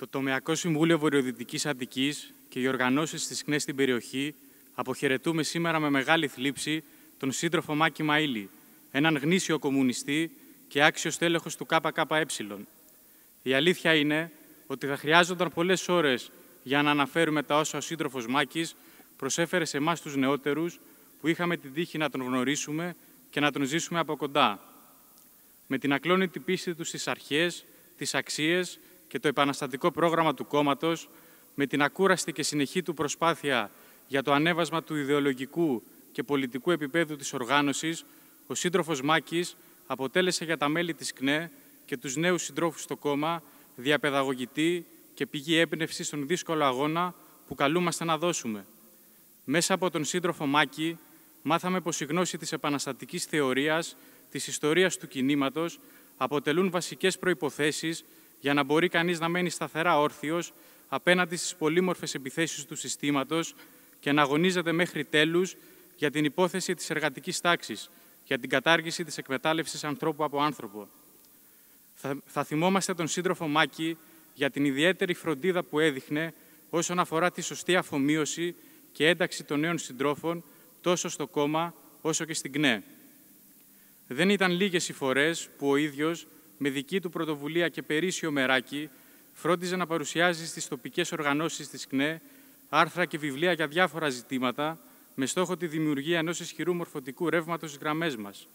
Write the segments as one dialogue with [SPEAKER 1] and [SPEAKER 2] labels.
[SPEAKER 1] Το Τομεακό Συμβούλιο Βορειοδυτικής Αντική και οι οργανώσεις της ΚΝΕ στην περιοχή αποχαιρετούμε σήμερα με μεγάλη θλίψη τον σύντροφο Μάκη Μαΐλη, έναν γνήσιο κομμουνιστή και άξιο τέλεχος του ΚΚΕ. Η αλήθεια είναι ότι θα χρειάζονταν πολλές ώρες για να αναφέρουμε τα όσα ο σύντροφος Μάκης προσέφερε σε εμάς τους νεότερους που είχαμε την τύχη να τον γνωρίσουμε και να τον ζήσουμε από κοντά. Με την ακλόνητη πίστη του στις αρχές, τις αξίες και το επαναστατικό πρόγραμμα του κόμματος με την ακούραστη και συνεχή του προσπάθεια για το ανέβασμα του ιδεολογικού και πολιτικού επίπεδου της οργάνωσης, ο σύντροφος Μάκης αποτέλεσε για τα μέλη της ΚΝΕ και τους νέους συντρόφους στο κόμμα διαπαιδαγωγητή και πηγή έμπνευση στον δύσκολο αγώνα που καλούμαστε να δώσουμε. Μέσα από τον σύντροφο Μάκη μάθαμε πως η γνώση της επαναστατικής θεωρίας, της ιστορίας του κινήματος, αποτελούν βασικές προϋποθέσεις για να μπορεί κανείς να μένει σταθερά όρθιος απέναντι στις πολύμορφες επιθέσεις του συστήματος και να αγωνίζεται μέχρι τέλους για την υπόθεση της εργατικής τάξης, για την κατάργηση της εκμετάλλευσης ανθρώπου από άνθρωπο. Θα, θα θυμόμαστε τον σύντροφο Μάκη για την ιδιαίτερη φροντίδα που έδειχνε όσον αφορά τη σωστή αφομοίωση και ένταξη των νέων συντρόφων τόσο στο κόμμα όσο και στην ΚΝΕ. Δεν ήταν λίγες οι φορές που ο ίδιος με δική του πρωτοβουλία και περίσσιο μεράκι, φρόντιζε να παρουσιάζει στις τοπικές οργανώσεις της ΚΝΕ άρθρα και βιβλία για διάφορα ζητήματα, με στόχο τη δημιουργία ενός ισχυρού μορφωτικού ρεύματος στις γραμμές μας.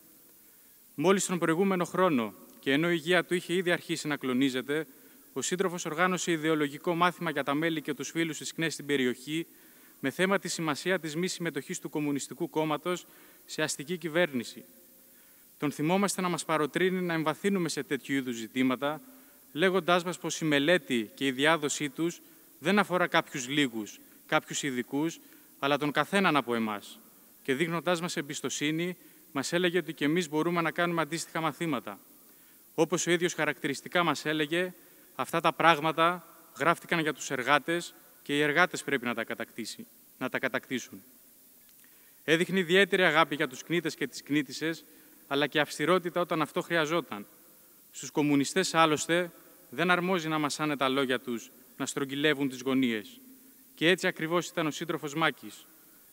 [SPEAKER 1] Μόλις τον προηγούμενο χρόνο, και ενώ η υγεία του είχε ήδη αρχίσει να κλονίζεται, ο σύντροφος οργάνωσε ιδεολογικό μάθημα για τα μέλη και τους φίλους της ΚΝΕ στην περιοχή, με θέμα τη σημασία της μη συμμετοχής του Κομμουνιστικού Κόμματος σε αστική κυβέρνηση τον θυμόμαστε να μας παροτρύνει να εμβαθύνουμε σε τέτοιου είδους ζητήματα, λέγοντάς μας πως η μελέτη και η διάδοσή τους δεν αφορά κάποιους λίγους, κάποιους ειδικούς, αλλά τον καθέναν από εμάς. Και δείχνοντάς μας εμπιστοσύνη, μας έλεγε ότι και εμείς μπορούμε να κάνουμε αντίστοιχα μαθήματα. Όπως ο ίδιος χαρακτηριστικά μας έλεγε, αυτά τα πράγματα γράφτηκαν για τους εργάτες και οι εργάτες πρέπει να τα, κατακτήσουν. Έδειχνε ιδιαίτερη αγάπη για τους κνήτες και τις κνήτησες, αλλά και αυστηρότητα όταν αυτό χρειαζόταν. Στους κομμουνιστές, άλλωστε, δεν αρμόζει να μασάνε τα λόγια τους, να στρογγυλεύουν τις γωνίες. Και έτσι ακριβώς ήταν ο σύντροφος Μάκης,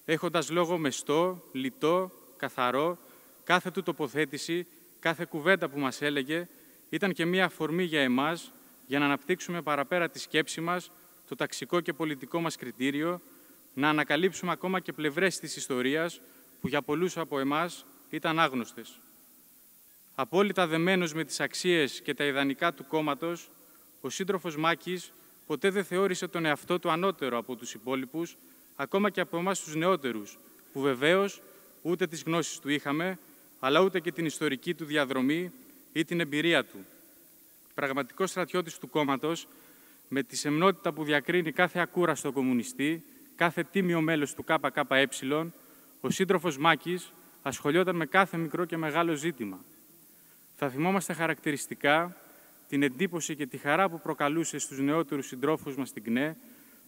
[SPEAKER 1] έχοντας λόγο μεστό, λιτό, καθαρό, κάθε του τοποθέτηση, κάθε κουβέντα που μας έλεγε, ήταν και μία αφορμή για εμάς για να αναπτύξουμε παραπέρα τη σκέψη μας, το ταξικό και πολιτικό μας κριτήριο, να ανακαλύψουμε ακόμα και πλευρές της ιστορίας που για πολλούς από εμάς ήταν άγνωστες. Απόλυτα δεμένος με τις αξίες και τα ιδανικά του κόμματος, ο σύντροφος Μάκης ποτέ δεν θεώρησε τον εαυτό του ανώτερο από τους υπόλοιπους, ακόμα και από εμάς τους νεότερους, που βεβαίως ούτε τις γνώσεις του είχαμε, αλλά ούτε και την ιστορική του διαδρομή ή την εμπειρία του. Πραγματικός στρατιώτης του κόμματος, με τη σεμνότητα που διακρίνει κάθε ακούραστο κομμουνιστή, κάθε τίμιο μέλος του ΚΚΕ, ο σύντροφος Μάκης ασχολιόταν με κάθε μικρό και μεγάλο ζήτημα. Θα θυμόμαστε χαρακτηριστικά την εντύπωση και τη χαρά που προκαλούσε στους νεότερους συντρόφους μας στην ΚΝΕ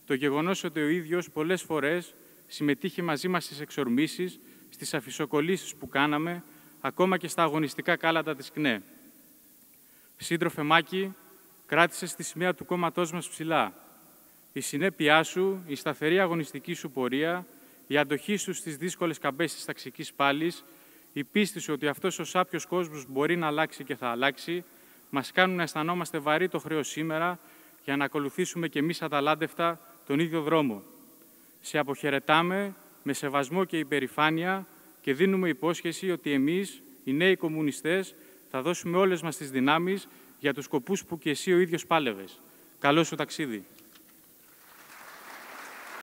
[SPEAKER 1] το γεγονός ότι ο ίδιος πολλές φορές συμμετείχε μαζί μας στις εξορμήσεις, στις αφισοκολλήσεις που κάναμε, ακόμα και στα αγωνιστικά κάλατα της ΚΝΕ. Σύντροφε Μάκη, κράτησες τη σημαία του κόμματός μας ψηλά. Η συνέπειά σου, η σταθερή αγωνιστική σου πορεία, η αντοχή σου στις δύσκολες καμπές της ταξικής πάλης, η πίστη σου ότι αυτός ο σάπιος κόσμος μπορεί να αλλάξει και θα αλλάξει, μας κάνουν να αισθανόμαστε βαρύ το χρέος σήμερα για να ακολουθήσουμε και εμείς αταλάντευτα τον ίδιο δρόμο. Σε αποχαιρετάμε με σεβασμό και υπερηφάνεια και δίνουμε υπόσχεση ότι εμείς, οι νέοι κομμουνιστές, θα δώσουμε όλες μας τις δυνάμεις για τους σκοπούς που και εσύ ο ίδιος πάλευες. Καλό σου ταξίδι.